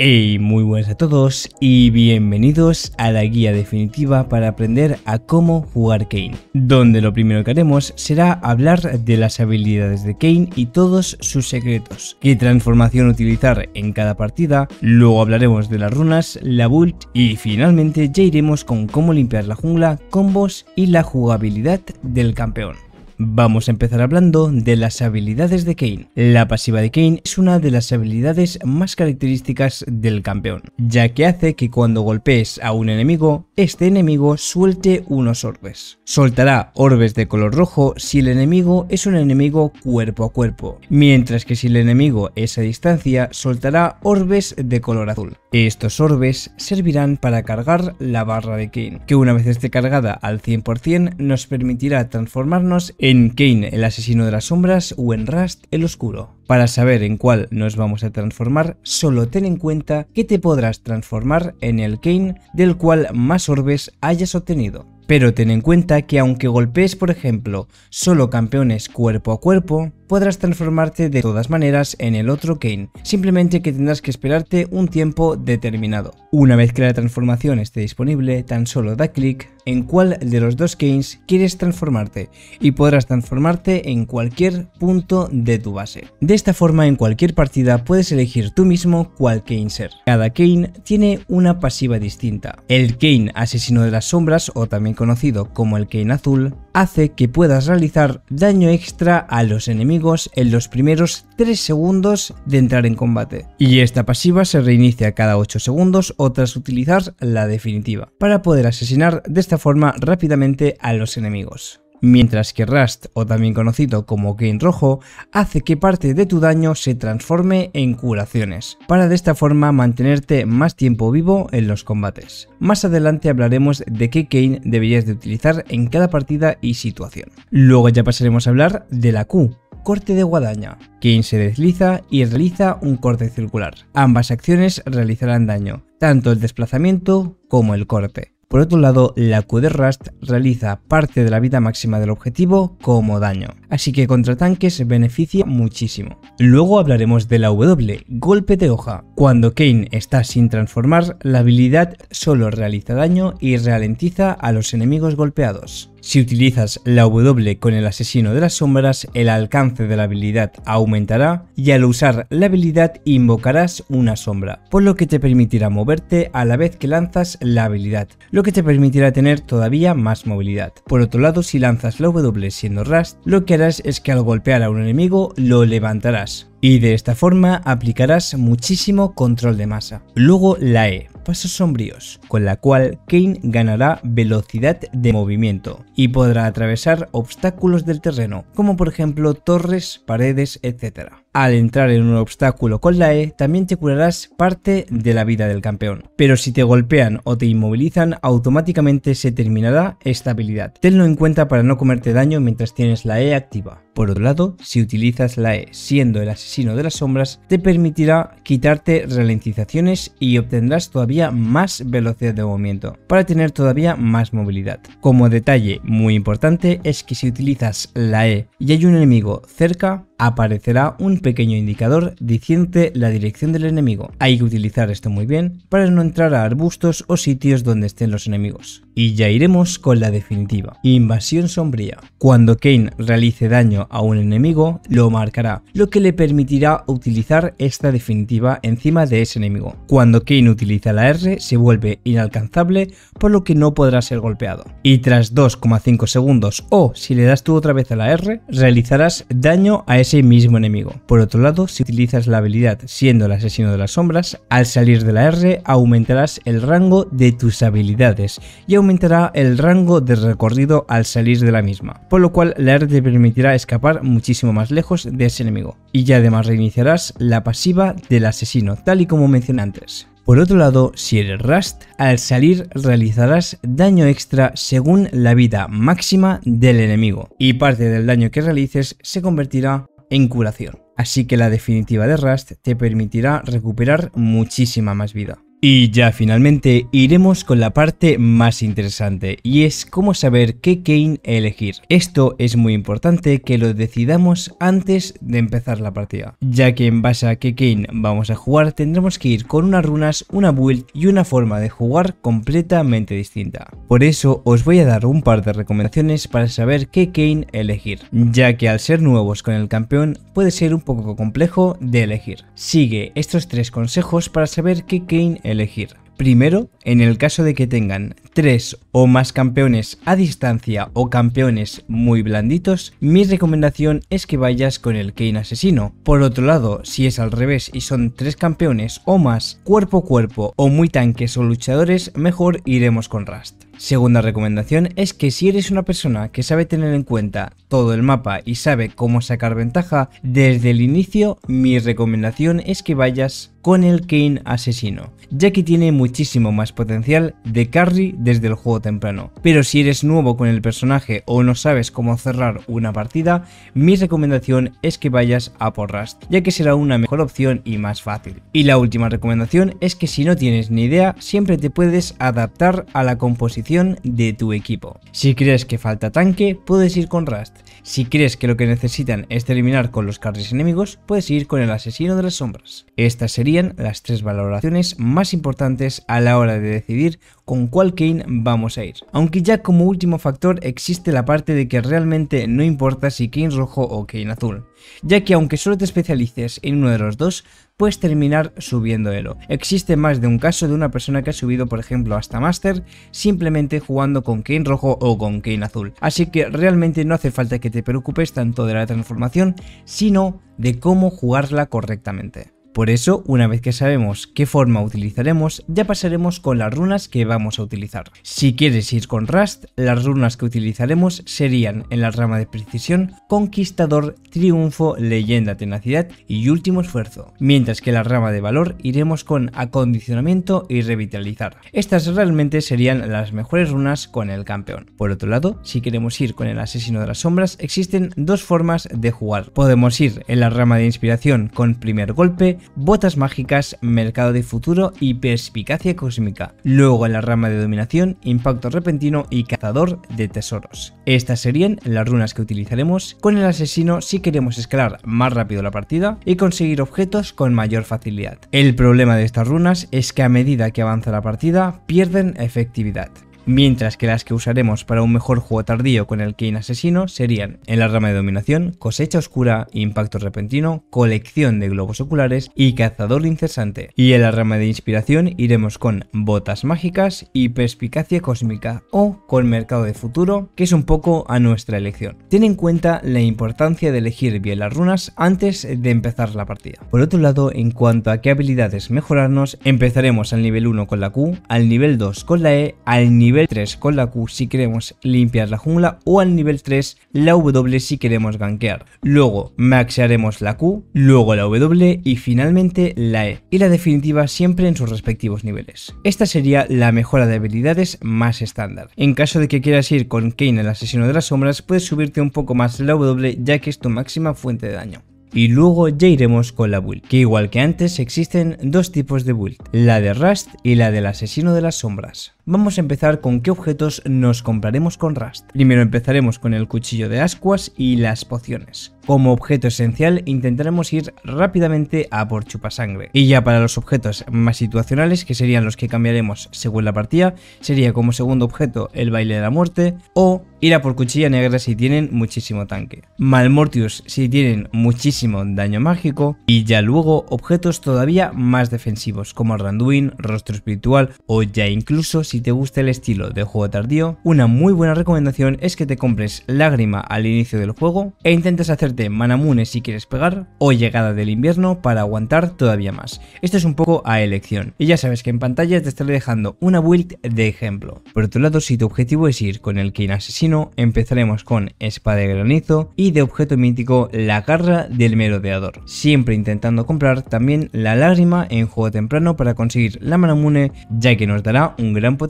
Hey, muy buenas a todos y bienvenidos a la guía definitiva para aprender a cómo jugar Kane, donde lo primero que haremos será hablar de las habilidades de Kane y todos sus secretos, qué transformación utilizar en cada partida, luego hablaremos de las runas, la build y finalmente ya iremos con cómo limpiar la jungla, combos y la jugabilidad del campeón. Vamos a empezar hablando de las habilidades de Kane. La pasiva de Kane es una de las habilidades más características del campeón, ya que hace que cuando golpees a un enemigo, este enemigo suelte unos orbes. Soltará orbes de color rojo si el enemigo es un enemigo cuerpo a cuerpo, mientras que si el enemigo es a distancia, soltará orbes de color azul. Estos orbes servirán para cargar la barra de Kane, que una vez esté cargada al 100% nos permitirá transformarnos en en Kane el asesino de las sombras o en Rust el oscuro. Para saber en cuál nos vamos a transformar, solo ten en cuenta que te podrás transformar en el Kane del cual más orbes hayas obtenido. Pero ten en cuenta que aunque golpees por ejemplo solo campeones cuerpo a cuerpo, podrás transformarte de todas maneras en el otro Kane, simplemente que tendrás que esperarte un tiempo determinado. Una vez que la transformación esté disponible, tan solo da clic en cuál de los dos Kanes quieres transformarte y podrás transformarte en cualquier punto de tu base. De esta forma en cualquier partida puedes elegir tú mismo cuál Kane ser. Cada Kane tiene una pasiva distinta. El Kane asesino de las sombras o también conocido como el Kane azul hace que puedas realizar daño extra a los enemigos en los primeros 3 segundos de entrar en combate. Y esta pasiva se reinicia cada 8 segundos o tras utilizar la definitiva, para poder asesinar de esta forma rápidamente a los enemigos mientras que Rust, o también conocido como Kane Rojo, hace que parte de tu daño se transforme en curaciones, para de esta forma mantenerte más tiempo vivo en los combates. Más adelante hablaremos de qué Kane deberías de utilizar en cada partida y situación. Luego ya pasaremos a hablar de la Q, corte de guadaña. Kane se desliza y realiza un corte circular. Ambas acciones realizarán daño, tanto el desplazamiento como el corte. Por otro lado, la Q de Rust realiza parte de la vida máxima del objetivo como daño, así que contra tanques se beneficia muchísimo. Luego hablaremos de la W, golpe de hoja. Cuando Kane está sin transformar, la habilidad solo realiza daño y ralentiza a los enemigos golpeados. Si utilizas la W con el asesino de las sombras, el alcance de la habilidad aumentará y al usar la habilidad invocarás una sombra, por lo que te permitirá moverte a la vez que lanzas la habilidad, lo que te permitirá tener todavía más movilidad. Por otro lado, si lanzas la W siendo Rust, lo que harás es que al golpear a un enemigo lo levantarás, y de esta forma aplicarás muchísimo control de masa. Luego la E pasos sombríos, con la cual Kane ganará velocidad de movimiento y podrá atravesar obstáculos del terreno, como por ejemplo torres, paredes, etc al entrar en un obstáculo con la E, también te curarás parte de la vida del campeón. Pero si te golpean o te inmovilizan, automáticamente se terminará esta habilidad. Tenlo en cuenta para no comerte daño mientras tienes la E activa. Por otro lado, si utilizas la E siendo el asesino de las sombras, te permitirá quitarte ralentizaciones y obtendrás todavía más velocidad de movimiento, para tener todavía más movilidad. Como detalle muy importante es que si utilizas la E y hay un enemigo cerca, aparecerá un pequeño indicador diciente la dirección del enemigo. Hay que utilizar esto muy bien para no entrar a arbustos o sitios donde estén los enemigos. Y ya iremos con la definitiva. Invasión sombría. Cuando Kane realice daño a un enemigo, lo marcará, lo que le permitirá utilizar esta definitiva encima de ese enemigo. Cuando Kane utiliza la R, se vuelve inalcanzable, por lo que no podrá ser golpeado. Y tras 2,5 segundos o si le das tú otra vez a la R, realizarás daño a ese mismo enemigo. Por otro lado, si utilizas la habilidad siendo el asesino de las sombras, al salir de la R aumentarás el rango de tus habilidades y aumentará el rango de recorrido al salir de la misma, por lo cual la R te permitirá escapar muchísimo más lejos de ese enemigo. Y ya además reiniciarás la pasiva del asesino, tal y como mencioné antes. Por otro lado, si eres Rust, al salir realizarás daño extra según la vida máxima del enemigo y parte del daño que realices se convertirá en curación así que la definitiva de Rust te permitirá recuperar muchísima más vida. Y ya finalmente iremos con la parte más interesante y es cómo saber qué Kane elegir. Esto es muy importante que lo decidamos antes de empezar la partida, ya que en base a qué Kane vamos a jugar tendremos que ir con unas runas, una build y una forma de jugar completamente distinta. Por eso os voy a dar un par de recomendaciones para saber qué Kane elegir, ya que al ser nuevos con el campeón puede ser un poco complejo de elegir. Sigue estos tres consejos para saber qué Kane elegir elegir. Primero, en el caso de que tengan tres o más campeones a distancia o campeones muy blanditos, mi recomendación es que vayas con el Kane asesino. Por otro lado, si es al revés y son 3 campeones o más cuerpo a cuerpo o muy tanques o luchadores, mejor iremos con Rust. Segunda recomendación es que si eres una persona que sabe tener en cuenta todo el mapa y sabe cómo sacar ventaja desde el inicio, mi recomendación es que vayas con el Kane asesino, ya que tiene muchísimo más potencial de carry desde el juego temprano. Pero si eres nuevo con el personaje o no sabes cómo cerrar una partida, mi recomendación es que vayas a por Rust, ya que será una mejor opción y más fácil. Y la última recomendación es que si no tienes ni idea, siempre te puedes adaptar a la composición de tu equipo. Si crees que falta tanque, puedes ir con Rust. Si crees que lo que necesitan es terminar con los carries enemigos, puedes ir con el asesino de las sombras. Estas serían las tres valoraciones más importantes a la hora de decidir con cuál Kane vamos a ir. Aunque ya como último factor existe la parte de que realmente no importa si Kane rojo o Kane azul, ya que aunque solo te especialices en uno de los dos, puedes terminar subiendo elo. Existe más de un caso de una persona que ha subido por ejemplo hasta Master simplemente jugando con Kane rojo o con Kane azul. Así que realmente no hace falta que te preocupes tanto de la transformación, sino de cómo jugarla correctamente. Por eso, una vez que sabemos qué forma utilizaremos, ya pasaremos con las runas que vamos a utilizar. Si quieres ir con Rust, las runas que utilizaremos serían en la rama de precisión, conquistador, triunfo, leyenda, tenacidad y último esfuerzo. Mientras que en la rama de valor iremos con acondicionamiento y revitalizar. Estas realmente serían las mejores runas con el campeón. Por otro lado, si queremos ir con el asesino de las sombras, existen dos formas de jugar. Podemos ir en la rama de inspiración con primer golpe botas mágicas, mercado de futuro y perspicacia cósmica. Luego en la rama de dominación, impacto repentino y cazador de tesoros. Estas serían las runas que utilizaremos con el asesino si queremos escalar más rápido la partida y conseguir objetos con mayor facilidad. El problema de estas runas es que a medida que avanza la partida pierden efectividad mientras que las que usaremos para un mejor juego tardío con el Kane asesino serían en la rama de dominación, cosecha oscura, impacto repentino, colección de globos oculares y cazador incesante. Y en la rama de inspiración iremos con botas mágicas y perspicacia cósmica o con mercado de futuro, que es un poco a nuestra elección. Ten en cuenta la importancia de elegir bien las runas antes de empezar la partida. Por otro lado, en cuanto a qué habilidades mejorarnos, empezaremos al nivel 1 con la Q, al nivel 2 con la E, al nivel 3 con la Q si queremos limpiar la jungla o al nivel 3 la W si queremos gankear. Luego maxearemos la Q, luego la W y finalmente la E. Y la definitiva siempre en sus respectivos niveles. Esta sería la mejora de habilidades más estándar. En caso de que quieras ir con Kane el asesino de las sombras puedes subirte un poco más la W ya que es tu máxima fuente de daño y luego ya iremos con la build, que igual que antes existen dos tipos de build, la de Rust y la del asesino de las sombras vamos a empezar con qué objetos nos compraremos con Rust. Primero empezaremos con el cuchillo de ascuas y las pociones. Como objeto esencial intentaremos ir rápidamente a por chupasangre. Y ya para los objetos más situacionales, que serían los que cambiaremos según la partida, sería como segundo objeto el baile de la muerte o ir a por cuchilla negra si tienen muchísimo tanque. Malmortius si tienen muchísimo daño mágico y ya luego objetos todavía más defensivos como Randuin, Rostro Espiritual o ya incluso si si te gusta el estilo de juego tardío, una muy buena recomendación es que te compres Lágrima al inicio del juego e intentes hacerte Manamune si quieres pegar o Llegada del invierno para aguantar todavía más. Esto es un poco a elección. Y ya sabes que en pantalla te estaré dejando una build de ejemplo. Por otro lado, si tu objetivo es ir con el King Asesino, empezaremos con Espada de Granizo y de objeto mítico la garra del merodeador. Siempre intentando comprar también la lágrima en juego temprano para conseguir la Manamune ya que nos dará un gran potencial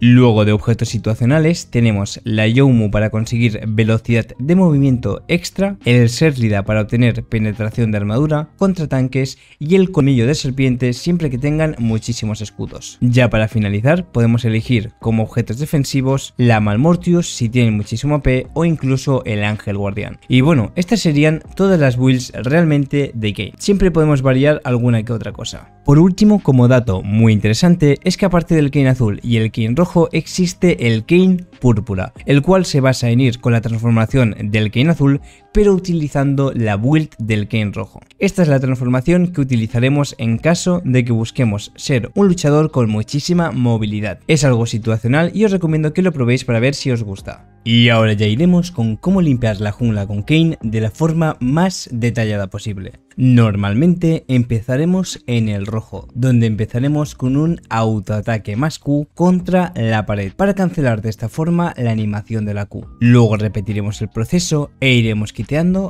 Luego de objetos situacionales tenemos la Yomu para conseguir velocidad de movimiento extra, el Serlida para obtener penetración de armadura, contra tanques y el Conillo de Serpiente siempre que tengan muchísimos escudos. Ya para finalizar podemos elegir como objetos defensivos la Malmortius si tienen muchísimo AP o incluso el Ángel Guardián. Y bueno, estas serían todas las builds realmente de Game. Siempre podemos variar alguna que otra cosa. Por último, como dato muy interesante, es que aparte del Kane azul y el Kane rojo existe el Kane púrpura, el cual se basa en ir con la transformación del Kane azul pero utilizando la build del Kane rojo. Esta es la transformación que utilizaremos en caso de que busquemos ser un luchador con muchísima movilidad. Es algo situacional y os recomiendo que lo probéis para ver si os gusta. Y ahora ya iremos con cómo limpiar la jungla con Kane de la forma más detallada posible. Normalmente empezaremos en el rojo, donde empezaremos con un autoataque más Q contra la pared para cancelar de esta forma la animación de la Q. Luego repetiremos el proceso e iremos quitando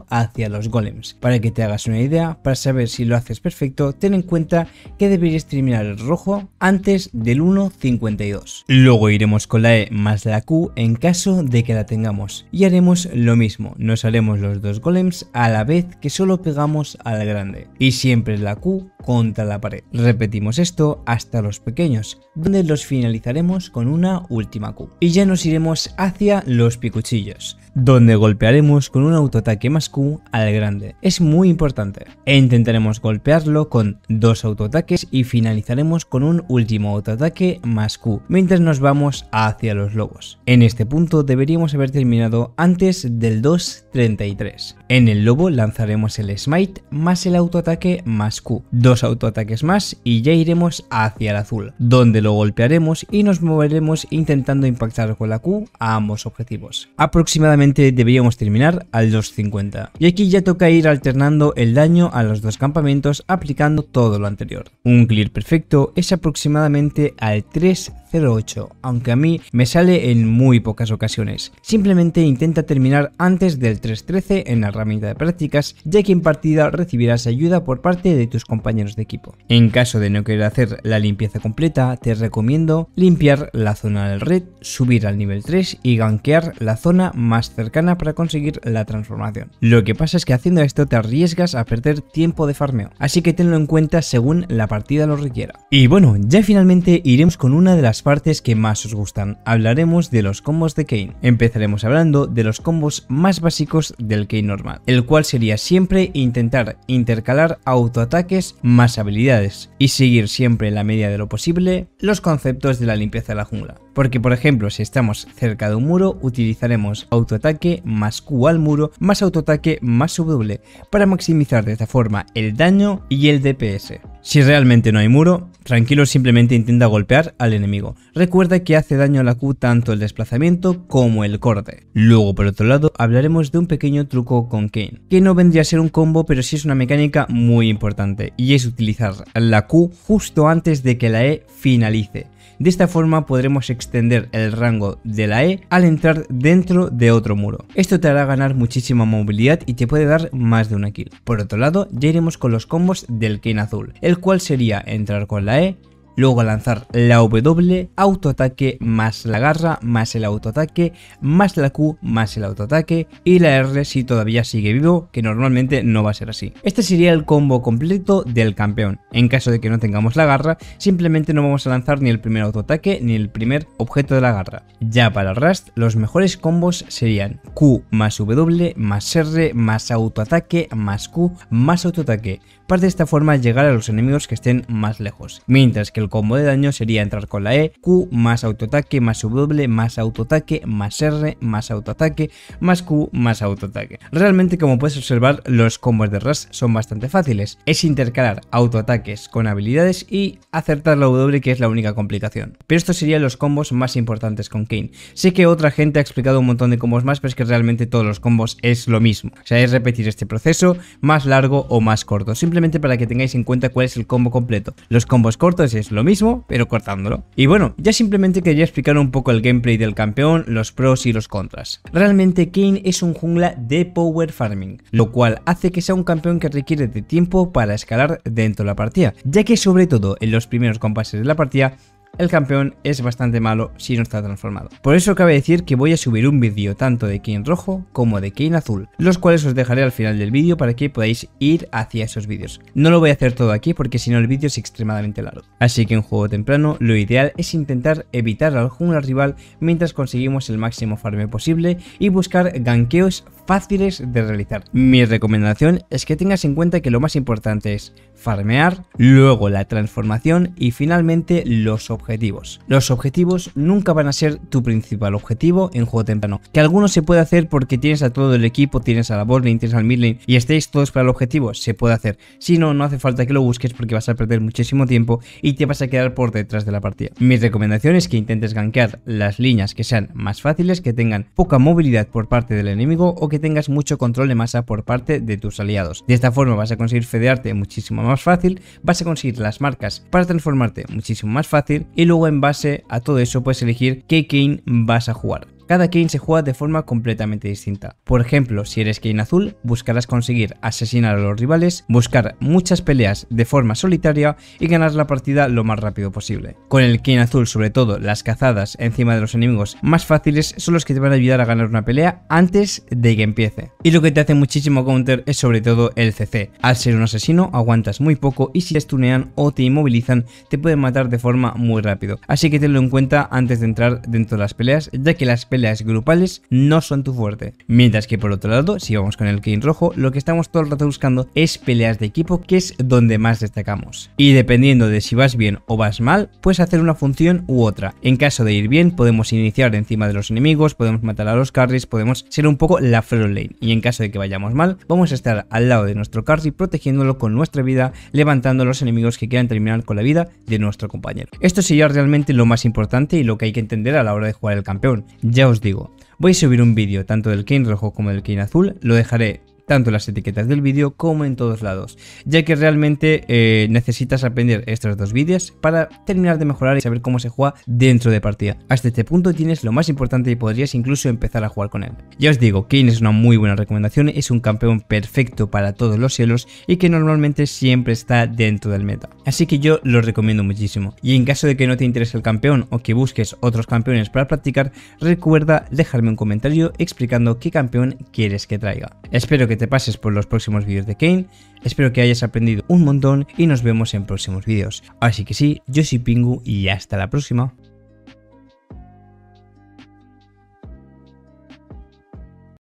hacia los golems. Para que te hagas una idea, para saber si lo haces perfecto, ten en cuenta que deberías terminar el rojo antes del 1.52. Luego iremos con la E más la Q en caso de que la tengamos y haremos lo mismo, nos haremos los dos golems a la vez que solo pegamos a la grande y siempre la Q contra la pared. Repetimos esto hasta los pequeños, donde los finalizaremos con una última Q. Y ya nos iremos hacia los picuchillos donde golpearemos con un autoataque más Q al grande. Es muy importante. E intentaremos golpearlo con dos autoataques y finalizaremos con un último autoataque más Q, mientras nos vamos hacia los lobos. En este punto deberíamos haber terminado antes del 2.33. En el lobo lanzaremos el smite más el autoataque más Q. Dos autoataques más y ya iremos hacia el azul, donde lo golpearemos y nos moveremos intentando impactar con la Q a ambos objetivos. Aproximadamente deberíamos terminar al 250. Y aquí ya toca ir alternando el daño a los dos campamentos aplicando todo lo anterior. Un clear perfecto es aproximadamente al 308, aunque a mí me sale en muy pocas ocasiones. Simplemente intenta terminar antes del 313 en la herramienta de prácticas, ya que en partida recibirás ayuda por parte de tus compañeros de equipo. En caso de no querer hacer la limpieza completa, te recomiendo limpiar la zona del red, subir al nivel 3 y gankear la zona más cercana para conseguir la transformación. Lo que pasa es que haciendo esto te arriesgas a perder tiempo de farmeo, así que tenlo en cuenta según la partida lo requiera. Y bueno, ya finalmente iremos con una de las partes que más os gustan, hablaremos de los combos de Kane. Empezaremos hablando de los combos más básicos del Kane normal, el cual sería siempre intentar intercalar autoataques más habilidades y seguir siempre en la medida de lo posible los conceptos de la limpieza de la jungla. Porque por ejemplo, si estamos cerca de un muro, utilizaremos auto ataque, más Q al muro, más autoataque, más W, para maximizar de esta forma el daño y el DPS. Si realmente no hay muro, tranquilo simplemente intenta golpear al enemigo. Recuerda que hace daño a la Q tanto el desplazamiento como el corte. Luego por otro lado hablaremos de un pequeño truco con Kane, que no vendría a ser un combo pero sí es una mecánica muy importante y es utilizar la Q justo antes de que la E finalice de esta forma podremos extender el rango de la E al entrar dentro de otro muro. Esto te hará ganar muchísima movilidad y te puede dar más de una kill. Por otro lado, ya iremos con los combos del en azul, el cual sería entrar con la E, luego lanzar la W, autoataque más la garra, más el autoataque, más la Q, más el autoataque y la R si todavía sigue vivo, que normalmente no va a ser así. Este sería el combo completo del campeón. En caso de que no tengamos la garra, simplemente no vamos a lanzar ni el primer autoataque ni el primer objeto de la garra. Ya para Rust, los mejores combos serían Q más W más R más autoataque más Q más autoataque, para de esta forma llegar a los enemigos que estén más lejos. Mientras que combo de daño sería entrar con la E, Q más autoataque, más W, más autoataque, más R, más autoataque, más Q, más autoataque. Realmente como puedes observar los combos de Ras son bastante fáciles, es intercalar autoataques con habilidades y acertar la W que es la única complicación. Pero estos serían los combos más importantes con Kane. Sé que otra gente ha explicado un montón de combos más, pero es que realmente todos los combos es lo mismo. O sea, es repetir este proceso más largo o más corto, simplemente para que tengáis en cuenta cuál es el combo completo. Los combos cortos es lo mismo, pero cortándolo. Y bueno, ya simplemente quería explicar un poco el gameplay del campeón, los pros y los contras. Realmente Kane es un jungla de power farming, lo cual hace que sea un campeón que requiere de tiempo para escalar dentro de la partida, ya que sobre todo en los primeros compases de la partida el campeón es bastante malo si no está transformado. Por eso cabe decir que voy a subir un vídeo tanto de Kane rojo como de Kane azul, los cuales os dejaré al final del vídeo para que podáis ir hacia esos vídeos. No lo voy a hacer todo aquí porque si no el vídeo es extremadamente largo. Así que en juego temprano lo ideal es intentar evitar al jungla rival mientras conseguimos el máximo farme posible y buscar ganqueos fáciles de realizar. Mi recomendación es que tengas en cuenta que lo más importante es farmear, luego la transformación y finalmente los objetivos. Los objetivos nunca van a ser tu principal objetivo en juego temprano, que algunos se puede hacer porque tienes a todo el equipo, tienes a la botlane, tienes al midlane y estéis todos para el objetivo, se puede hacer. Si no, no hace falta que lo busques porque vas a perder muchísimo tiempo y te vas a quedar por detrás de la partida. Mi recomendación es que intentes gankear las líneas que sean más fáciles, que tengan poca movilidad por parte del enemigo o que tengas mucho control de masa por parte de tus aliados. De esta forma vas a conseguir federarte muchísimo más fácil, vas a conseguir las marcas para transformarte muchísimo más fácil y luego en base a todo eso puedes elegir qué Kane vas a jugar. Cada Kane se juega de forma completamente distinta. Por ejemplo, si eres Kane azul, buscarás conseguir asesinar a los rivales, buscar muchas peleas de forma solitaria y ganar la partida lo más rápido posible. Con el Kane azul, sobre todo, las cazadas encima de los enemigos más fáciles son los que te van a ayudar a ganar una pelea antes de que empiece. Y lo que te hace muchísimo counter es sobre todo el CC. Al ser un asesino, aguantas muy poco y si te stunean o te inmovilizan, te pueden matar de forma muy rápido. Así que tenlo en cuenta antes de entrar dentro de las peleas, ya que las peleas peleas grupales no son tu fuerte. Mientras que por otro lado, si vamos con el king rojo, lo que estamos todo el rato buscando es peleas de equipo, que es donde más destacamos. Y dependiendo de si vas bien o vas mal, puedes hacer una función u otra. En caso de ir bien, podemos iniciar encima de los enemigos, podemos matar a los carries, podemos ser un poco la front lane. Y en caso de que vayamos mal, vamos a estar al lado de nuestro carry protegiéndolo con nuestra vida, levantando a los enemigos que quieran terminar con la vida de nuestro compañero. Esto sería realmente lo más importante y lo que hay que entender a la hora de jugar el campeón. Ya os digo. Voy a subir un vídeo tanto del Kane rojo como del Kane azul, lo dejaré tanto las etiquetas del vídeo como en todos lados, ya que realmente eh, necesitas aprender estos dos vídeos para terminar de mejorar y saber cómo se juega dentro de partida. Hasta este punto tienes lo más importante y podrías incluso empezar a jugar con él. Ya os digo, Kane es una muy buena recomendación, es un campeón perfecto para todos los cielos y que normalmente siempre está dentro del meta. Así que yo lo recomiendo muchísimo. Y en caso de que no te interese el campeón o que busques otros campeones para practicar, recuerda dejarme un comentario explicando qué campeón quieres que traiga. Espero que te pases por los próximos vídeos de Kane, espero que hayas aprendido un montón y nos vemos en próximos vídeos. Así que sí, yo soy Pingu y hasta la próxima.